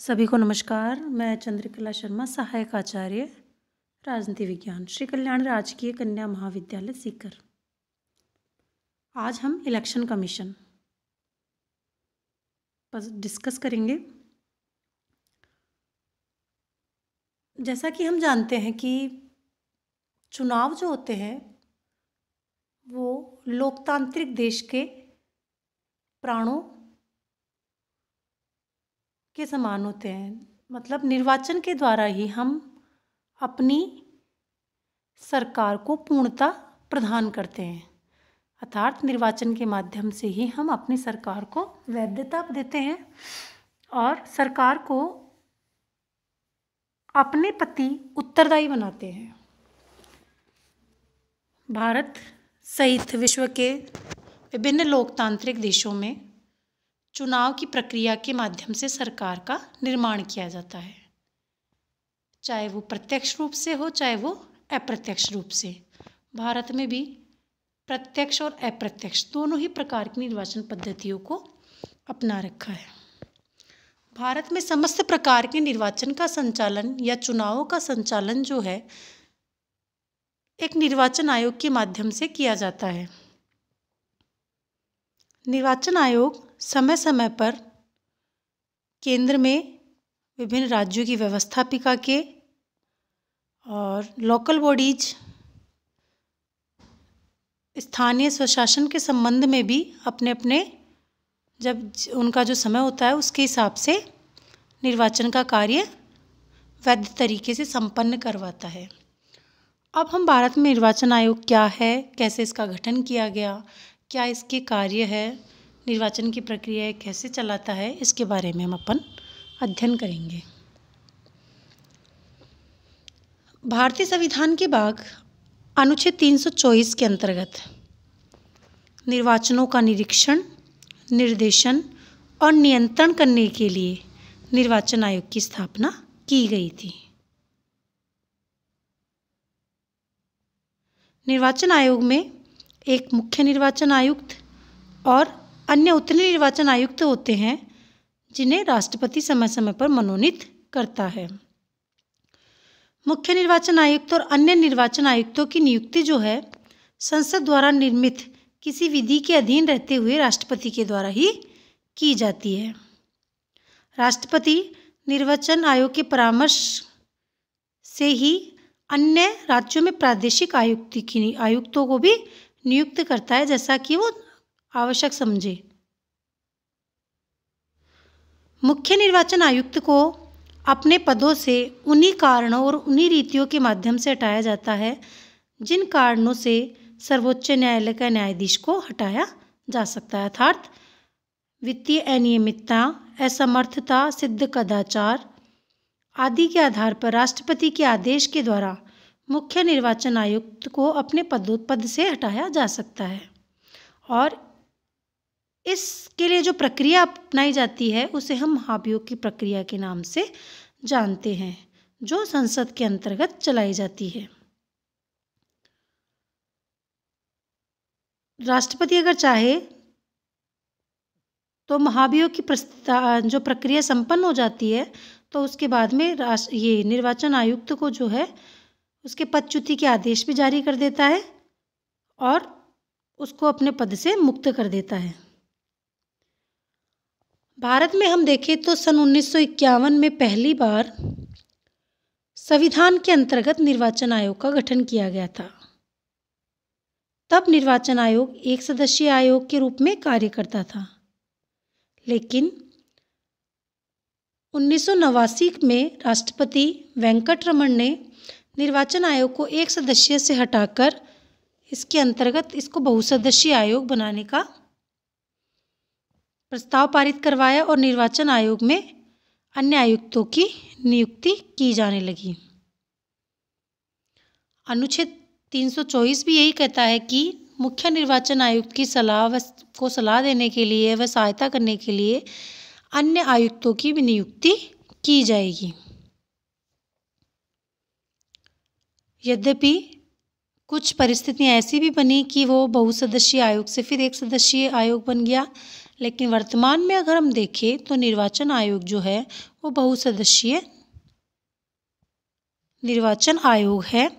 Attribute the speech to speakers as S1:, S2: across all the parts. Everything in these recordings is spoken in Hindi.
S1: सभी को नमस्कार मैं चंद्रकला शर्मा सहायक आचार्य राजनीति विज्ञान श्री कल्याण राजकीय कन्या महाविद्यालय सीकर आज हम इलेक्शन कमीशन पर डिस्कस करेंगे जैसा कि हम जानते हैं कि चुनाव जो होते हैं वो लोकतांत्रिक देश के प्राणों के समान होते हैं मतलब निर्वाचन के द्वारा ही हम अपनी सरकार को पूर्णता प्रदान करते हैं अर्थात निर्वाचन के माध्यम से ही हम अपनी सरकार को वैधता देते हैं और सरकार को अपने प्रति उत्तरदायी बनाते हैं भारत सहित विश्व के विभिन्न लोकतांत्रिक देशों में चुनाव की प्रक्रिया के माध्यम से सरकार का निर्माण किया जाता है चाहे वो प्रत्यक्ष रूप से हो चाहे वो अप्रत्यक्ष रूप से भारत में भी प्रत्यक्ष और अप्रत्यक्ष दोनों ही प्रकार की निर्वाचन पद्धतियों को अपना रखा है भारत में समस्त प्रकार के निर्वाचन का संचालन या चुनावों का संचालन जो है एक निर्वाचन आयोग के माध्यम से किया जाता है निर्वाचन आयोग समय समय पर केंद्र में विभिन्न राज्यों की व्यवस्थापिका के और लोकल बॉडीज स्थानीय स्वशासन के संबंध में भी अपने अपने जब उनका जो समय होता है उसके हिसाब से निर्वाचन का कार्य वैध तरीके से संपन्न करवाता है अब हम भारत में निर्वाचन आयोग क्या है कैसे इसका गठन किया गया क्या इसके कार्य है निर्वाचन की प्रक्रिया कैसे चलाता है इसके बारे में हम अपन अध्ययन करेंगे भारतीय संविधान के बाद अनुच्छेद 324 के अंतर्गत निर्वाचनों का निरीक्षण निर्देशन और नियंत्रण करने के लिए निर्वाचन आयोग की स्थापना की गई थी निर्वाचन आयोग में एक मुख्य निर्वाचन आयुक्त और अन्य उतने निर्वाचन आयुक्त होते हैं जिन्हें राष्ट्रपति समय समय पर मनोनीत करता है मुख्य निर्वाचन आयुक्त और अन्य निर्वाचन आयुक्तों की नियुक्ति जो है संसद द्वारा निर्मित किसी विधि के अधीन रहते हुए राष्ट्रपति के द्वारा ही की जाती है राष्ट्रपति निर्वाचन आयोग के परामर्श से ही अन्य राज्यों में प्रादेशिक आयुक्त की आयुक्तों को भी नियुक्त करता है जैसा कि वो आवश्यक समझे मुख्य निर्वाचन आयुक्त को अपने पदों से उन्हीं कारणों और उन्हीं रीतियों के माध्यम से हटाया जाता है जिन कारणों से सर्वोच्च न्यायालय का न्यायाधीश को हटाया जा सकता है अर्थात वित्तीय अनियमितता असमर्थता सिद्ध कदाचार आदि के आधार पर राष्ट्रपति के आदेश के द्वारा मुख्य निर्वाचन आयुक्त को अपने पदों पद से हटाया जा सकता है और इसके लिए जो प्रक्रिया अपनाई जाती है उसे हम महाभियोग की प्रक्रिया के नाम से जानते हैं जो संसद के अंतर्गत चलाई जाती है राष्ट्रपति अगर चाहे तो महाभियोग की जो प्रक्रिया संपन्न हो जाती है तो उसके बाद में राष्ट्र ये निर्वाचन आयुक्त को जो है उसके पदच्युति के आदेश भी जारी कर देता है और उसको अपने पद से मुक्त कर देता है भारत में हम देखें तो सन 1951 में पहली बार संविधान के अंतर्गत निर्वाचन आयोग का गठन किया गया था तब निर्वाचन आयोग एक सदस्यीय आयोग के रूप में कार्य करता था लेकिन उन्नीस में राष्ट्रपति वेंकट रमन ने निर्वाचन आयोग को एक सदस्य से हटाकर इसके अंतर्गत इसको बहुसदस्यीय आयोग बनाने का प्रस्ताव पारित करवाया और निर्वाचन आयोग में अन्य आयुक्तों की नियुक्ति की जाने लगी अनुच्छेद 324 भी यही कहता है कि मुख्य निर्वाचन आयुक्त की सलाह को सलाह देने के लिए व सहायता करने के लिए अन्य आयुक्तों की भी नियुक्ति की जाएगी यद्यपि कुछ परिस्थितियां ऐसी भी बनी कि वो बहुसदस्यीय आयोग से फिर एक सदस्यीय आयोग बन गया लेकिन वर्तमान में अगर हम देखें तो निर्वाचन आयोग जो है वो बहुसदस्यीय निर्वाचन आयोग है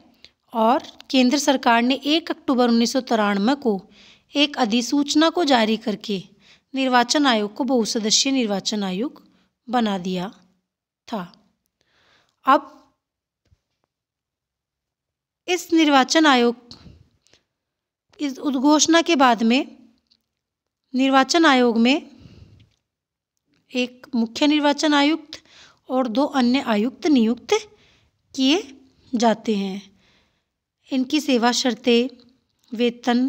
S1: और केंद्र सरकार ने 1 अक्टूबर उन्नीस को एक अधिसूचना को जारी करके निर्वाचन आयोग को बहुसदस्यीय निर्वाचन आयोग बना दिया था अब इस निर्वाचन आयोग इस उद्घोषणा के बाद में निर्वाचन आयोग में एक मुख्य निर्वाचन आयुक्त और दो अन्य आयुक्त नियुक्त किए जाते हैं इनकी सेवा शर्तें वेतन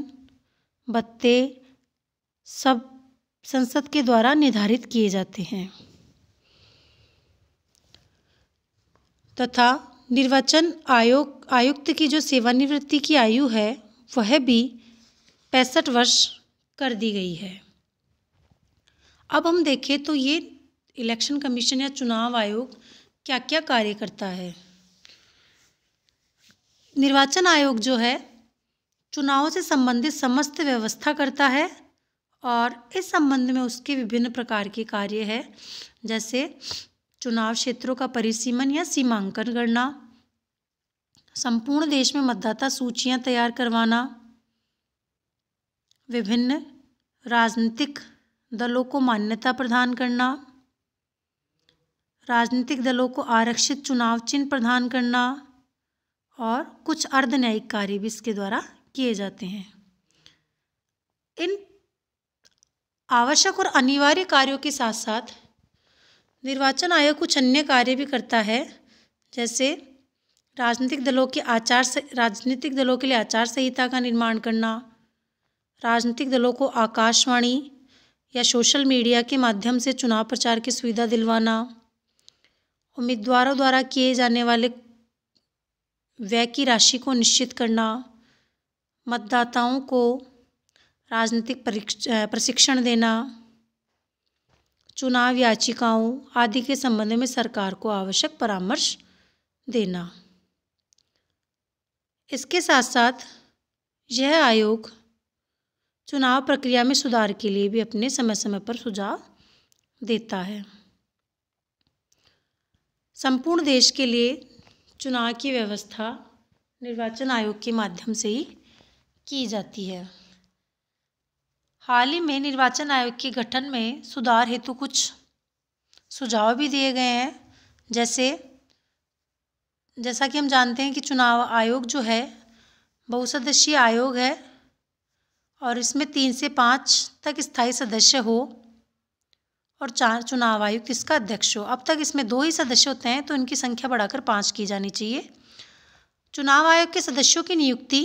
S1: बत्ते सब संसद के द्वारा निर्धारित किए जाते हैं तथा निर्वाचन आयोग आयुक्त की जो सेवानिवृत्ति की आयु है वह भी पैंसठ वर्ष कर दी गई है अब हम देखें तो ये इलेक्शन कमीशन या चुनाव आयोग क्या क्या कार्य करता है निर्वाचन आयोग जो है चुनावों से संबंधित समस्त व्यवस्था करता है और इस संबंध में उसके विभिन्न प्रकार के कार्य है जैसे चुनाव क्षेत्रों का परिसीमन या सीमांकन करना संपूर्ण देश में मतदाता सूचियां तैयार करवाना विभिन्न राजनीतिक दलों को मान्यता प्रदान करना राजनीतिक दलों को आरक्षित चुनाव चिन्ह प्रदान करना और कुछ अर्ध न्यायिक कार्य भी इसके द्वारा किए जाते हैं इन आवश्यक और अनिवार्य कार्यों के साथ साथ निर्वाचन आयोग कुछ अन्य कार्य भी करता है जैसे राजनीतिक दलों के आचार राजनीतिक दलों के लिए आचार संहिता का निर्माण करना राजनीतिक दलों को आकाशवाणी या सोशल मीडिया के माध्यम से चुनाव प्रचार की सुविधा दिलवाना उम्मीदवारों द्वारा किए जाने वाले व्यय की राशि को निश्चित करना मतदाताओं को राजनीतिक प्रशिक्षण देना चुनाव याचिकाओं आदि के संबंध में सरकार को आवश्यक परामर्श देना इसके साथ साथ यह आयोग चुनाव प्रक्रिया में सुधार के लिए भी अपने समय समय पर सुझाव देता है संपूर्ण देश के लिए चुनाव की व्यवस्था निर्वाचन आयोग के माध्यम से ही की जाती है हाल ही में निर्वाचन आयोग के गठन में सुधार हेतु कुछ सुझाव भी दिए गए हैं जैसे जैसा कि हम जानते हैं कि चुनाव आयोग जो है बहुसदस्यीय आयोग है और इसमें तीन से पाँच तक स्थायी सदस्य हो और चार चुनाव आयुक्त इसका अध्यक्ष हो अब तक इसमें दो ही सदस्य होते हैं तो इनकी संख्या बढ़ाकर पाँच की जानी चाहिए चुनाव आयोग के सदस्यों की नियुक्ति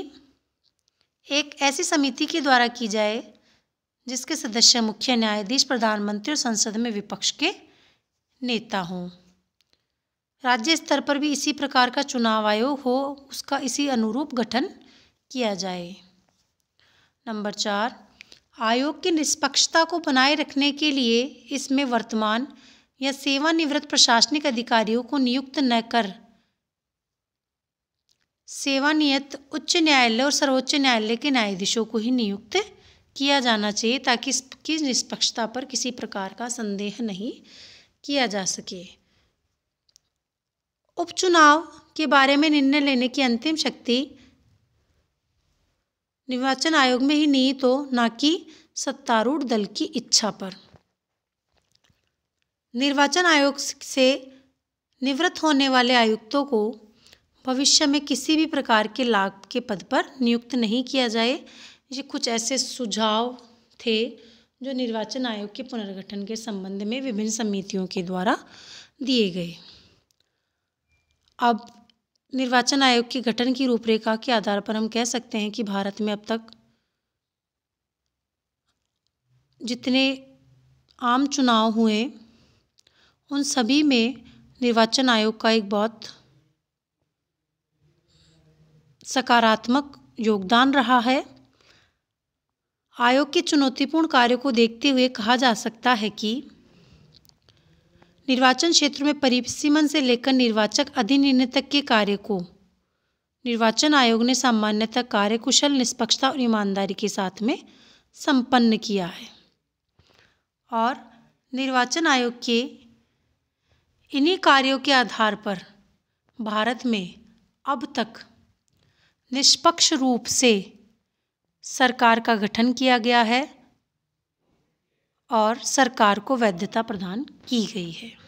S1: एक ऐसी समिति के द्वारा की जाए जिसके सदस्य मुख्य न्यायाधीश प्रधानमंत्री और संसद में विपक्ष के नेता हों राज्य स्तर पर भी इसी प्रकार का चुनाव आयोग हो उसका इसी अनुरूप गठन किया जाए नंबर चार आयोग की निष्पक्षता को बनाए रखने के लिए इसमें वर्तमान या सेवानिवृत्त प्रशासनिक अधिकारियों को नियुक्त न कर सेवानियत उच्च न्यायालय और सर्वोच्च न्यायालय के न्यायाधीशों को ही नियुक्त किया जाना चाहिए ताकि इसकी निष्पक्षता पर किसी प्रकार का संदेह नहीं किया जा सके उपचुनाव के बारे में निर्णय लेने की अंतिम शक्ति निर्वाचन आयोग में ही नहीं तो ना कि सत्तारूढ़ दल की इच्छा पर निर्वाचन आयोग से निवृत्त होने वाले आयुक्तों को भविष्य में किसी भी प्रकार के लाभ के पद पर नियुक्त नहीं किया जाए ये कुछ ऐसे सुझाव थे जो निर्वाचन आयोग के पुनर्गठन के संबंध में विभिन्न समितियों के द्वारा दिए गए अब निर्वाचन आयोग के गठन की रूपरेखा के आधार पर हम कह सकते हैं कि भारत में अब तक जितने आम चुनाव हुए उन सभी में निर्वाचन आयोग का एक बहुत सकारात्मक योगदान रहा है आयोग के चुनौतीपूर्ण कार्यों को देखते हुए कहा जा सकता है कि निर्वाचन क्षेत्र में परिसीमन से लेकर निर्वाचक अधिनिर्णय तक के कार्य को निर्वाचन आयोग ने सामान्यतः कार्य कुशल निष्पक्षता और ईमानदारी के साथ में संपन्न किया है और निर्वाचन आयोग के इन्हीं कार्यों के आधार पर भारत में अब तक निष्पक्ष रूप से सरकार का गठन किया गया है और सरकार को वैधता प्रदान की गई है